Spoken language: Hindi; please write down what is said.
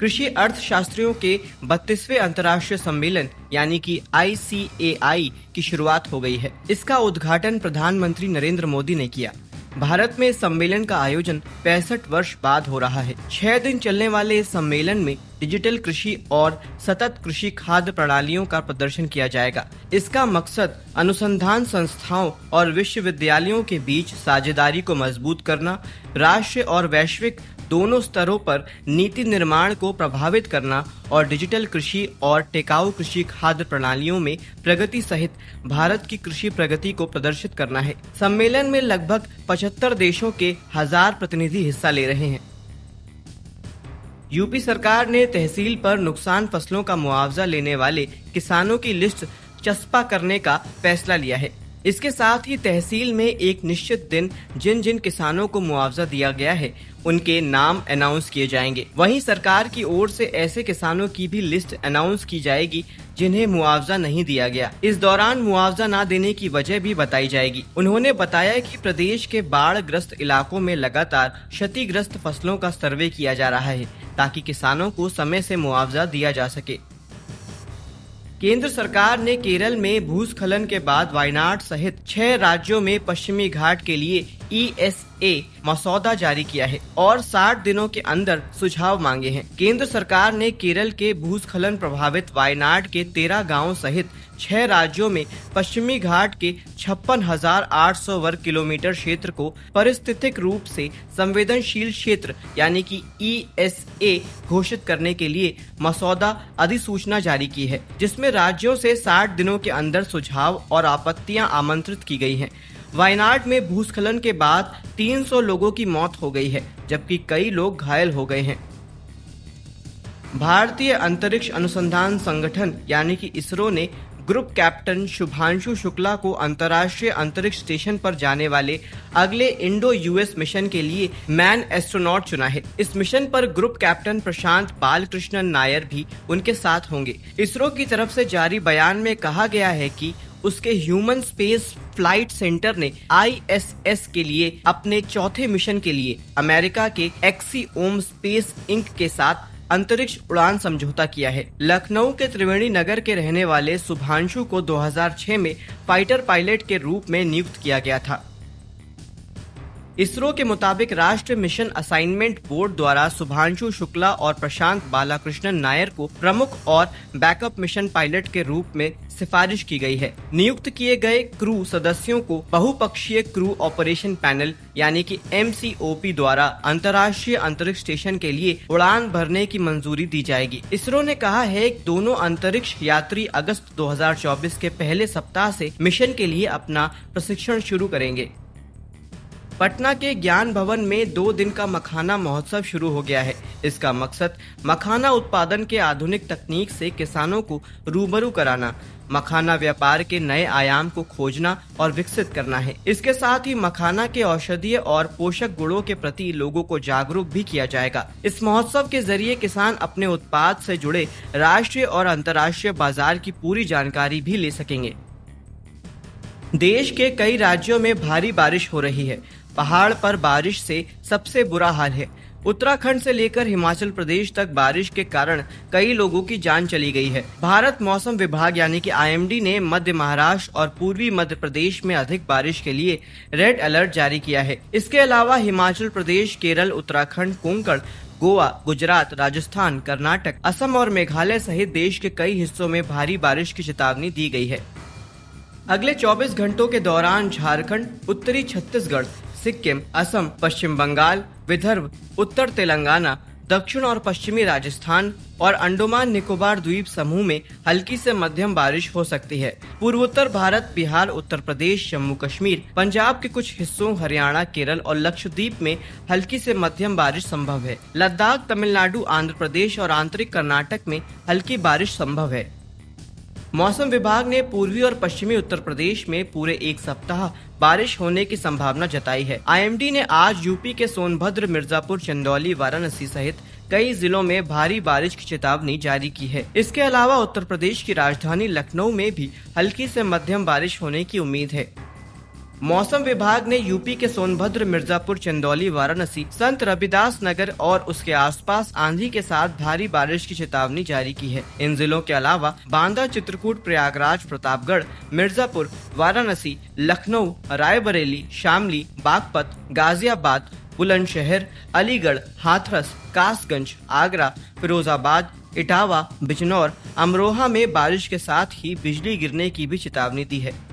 कृषि अर्थशास्त्रियों के बत्तीसवे अंतर्राष्ट्रीय सम्मेलन यानी कि आई की शुरुआत हो गई है इसका उद्घाटन प्रधानमंत्री नरेंद्र मोदी ने किया भारत में इस सम्मेलन का आयोजन पैंसठ वर्ष बाद हो रहा है छह दिन चलने वाले इस सम्मेलन में डिजिटल कृषि और सतत कृषि खाद्य प्रणालियों का प्रदर्शन किया जाएगा इसका मकसद अनुसंधान संस्थाओं और विश्वविद्यालयों के बीच साझेदारी को मजबूत करना राष्ट्रीय और वैश्विक दोनों स्तरों पर नीति निर्माण को प्रभावित करना और डिजिटल कृषि और टिकाऊ कृषि खाद्य प्रणालियों में प्रगति सहित भारत की कृषि प्रगति को प्रदर्शित करना है सम्मेलन में लगभग 75 देशों के हजार प्रतिनिधि हिस्सा ले रहे हैं यूपी सरकार ने तहसील पर नुकसान फसलों का मुआवजा लेने वाले किसानों की लिस्ट चस्पा करने का फैसला लिया है इसके साथ ही तहसील में एक निश्चित दिन जिन जिन किसानों को मुआवजा दिया गया है उनके नाम अनाउंस किए जाएंगे वहीं सरकार की ओर से ऐसे किसानों की भी लिस्ट अनाउंस की जाएगी जिन्हें मुआवजा नहीं दिया गया इस दौरान मुआवजा न देने की वजह भी बताई जाएगी उन्होंने बताया कि प्रदेश के बाढ़ ग्रस्त इलाकों में लगातार क्षतिग्रस्त फसलों का सर्वे किया जा रहा है ताकि किसानों को समय से मुआवजा दिया जा सके केंद्र सरकार ने केरल में भूस्खलन के बाद वायनाड सहित छह राज्यों में पश्चिमी घाट के लिए ई e एस ए मसौदा जारी किया है और 60 दिनों के अंदर सुझाव मांगे हैं केंद्र सरकार ने केरल के भूस्खलन प्रभावित वायनाड के तेरह गाँव सहित छह राज्यों में पश्चिमी घाट के छप्पन हजार आठ सौ वर्ग किलोमीटर क्षेत्र को परिस्थितिक रूप से संवेदनशील क्षेत्र यानी कि ई घोषित करने के लिए मसौदा अधिसूचना जारी की है जिसमें राज्यों से 60 दिनों के अंदर सुझाव और आपत्तियां आमंत्रित की गई हैं। वायनाड में भूस्खलन के बाद 300 लोगों की मौत हो गई है जबकि कई लोग घायल हो गए हैं भारतीय अंतरिक्ष अनुसंधान संगठन यानी कि इसरो ने ग्रुप कैप्टन शुभांशु शुक्ला को अंतर्राष्ट्रीय अंतरिक्ष स्टेशन पर जाने वाले अगले इंडो यूएस मिशन के लिए मैन एस्ट्रोनॉट चुना है इस मिशन पर ग्रुप कैप्टन प्रशांत बालकृष्णन नायर भी उनके साथ होंगे इसरो की तरफ से जारी बयान में कहा गया है कि उसके ह्यूमन स्पेस फ्लाइट सेंटर ने आईएसएस के लिए अपने चौथे मिशन के लिए अमेरिका के एक्सीओम स्पेस इंक के साथ अंतरिक्ष उड़ान समझौता किया है लखनऊ के त्रिवेणी नगर के रहने वाले सुभांशु को 2006 में फाइटर पायलट के रूप में नियुक्त किया गया था इसरो के मुताबिक राष्ट्रीय मिशन असाइनमेंट बोर्ड द्वारा सुभांशु शुक्ला और प्रशांत बालाकृष्णन नायर को प्रमुख और बैकअप मिशन पायलट के रूप में सिफारिश की गई है नियुक्त किए गए क्रू सदस्यों को बहुपक्षीय क्रू ऑपरेशन पैनल यानी कि एम द्वारा अंतर्राष्ट्रीय अंतरिक्ष स्टेशन के लिए उड़ान भरने की मंजूरी दी जाएगी इसरो ने कहा है दोनों अंतरिक्ष यात्री अगस्त 2024 के पहले सप्ताह से मिशन के लिए अपना प्रशिक्षण शुरू करेंगे पटना के ज्ञान भवन में दो दिन का मखाना महोत्सव शुरू हो गया है इसका मकसद मखाना उत्पादन के आधुनिक तकनीक से किसानों को रूबरू कराना मखाना व्यापार के नए आयाम को खोजना और विकसित करना है इसके साथ ही मखाना के औषधीय और पोषक गुणों के प्रति लोगों को जागरूक भी किया जाएगा इस महोत्सव के जरिए किसान अपने उत्पाद से जुड़े राष्ट्रीय और अंतर्राष्ट्रीय बाजार की पूरी जानकारी भी ले सकेंगे देश के कई राज्यों में भारी बारिश हो रही है पहाड़ पर बारिश से सबसे बुरा हाल है उत्तराखंड से लेकर हिमाचल प्रदेश तक बारिश के कारण कई लोगों की जान चली गई है भारत मौसम विभाग यानी कि आईएमडी ने मध्य महाराष्ट्र और पूर्वी मध्य प्रदेश में अधिक बारिश के लिए रेड अलर्ट जारी किया है इसके अलावा हिमाचल प्रदेश केरल उत्तराखंड कोंकण गोवा गुजरात राजस्थान कर्नाटक असम और मेघालय सहित देश के कई हिस्सों में भारी बारिश की चेतावनी दी गई है अगले 24 घंटों के दौरान झारखंड, उत्तरी छत्तीसगढ़ सिक्किम असम पश्चिम बंगाल विदर्भ उत्तर तेलंगाना दक्षिण और पश्चिमी राजस्थान और अंडोमान निकोबार द्वीप समूह में हल्की से मध्यम बारिश हो सकती है पूर्वोत्तर भारत बिहार उत्तर प्रदेश जम्मू कश्मीर पंजाब के कुछ हिस्सों हरियाणा केरल और लक्षद्वीप में हल्की से मध्यम बारिश संभव है लद्दाख तमिलनाडु आंध्र प्रदेश और आंतरिक कर्नाटक में हल्की बारिश संभव है मौसम विभाग ने पूर्वी और पश्चिमी उत्तर प्रदेश में पूरे एक सप्ताह बारिश होने की संभावना जताई है आईएमडी ने आज यूपी के सोनभद्र मिर्जापुर चंदौली वाराणसी सहित कई जिलों में भारी बारिश की चेतावनी जारी की है इसके अलावा उत्तर प्रदेश की राजधानी लखनऊ में भी हल्की से मध्यम बारिश होने की उम्मीद है मौसम विभाग ने यूपी के सोनभद्र मिर्जापुर चंदौली वाराणसी संत रविदास नगर और उसके आसपास आंधी के साथ भारी बारिश की चेतावनी जारी की है इन जिलों के अलावा बांदा चित्रकूट प्रयागराज प्रतापगढ़ मिर्जापुर वाराणसी लखनऊ रायबरेली शामली बागपत गाजियाबाद बुलंदशहर अलीगढ़ हाथरस कासगंज आगरा फिरोजाबाद इटावा बिजनौर अमरोहा में बारिश के साथ ही बिजली गिरने की भी चेतावनी दी है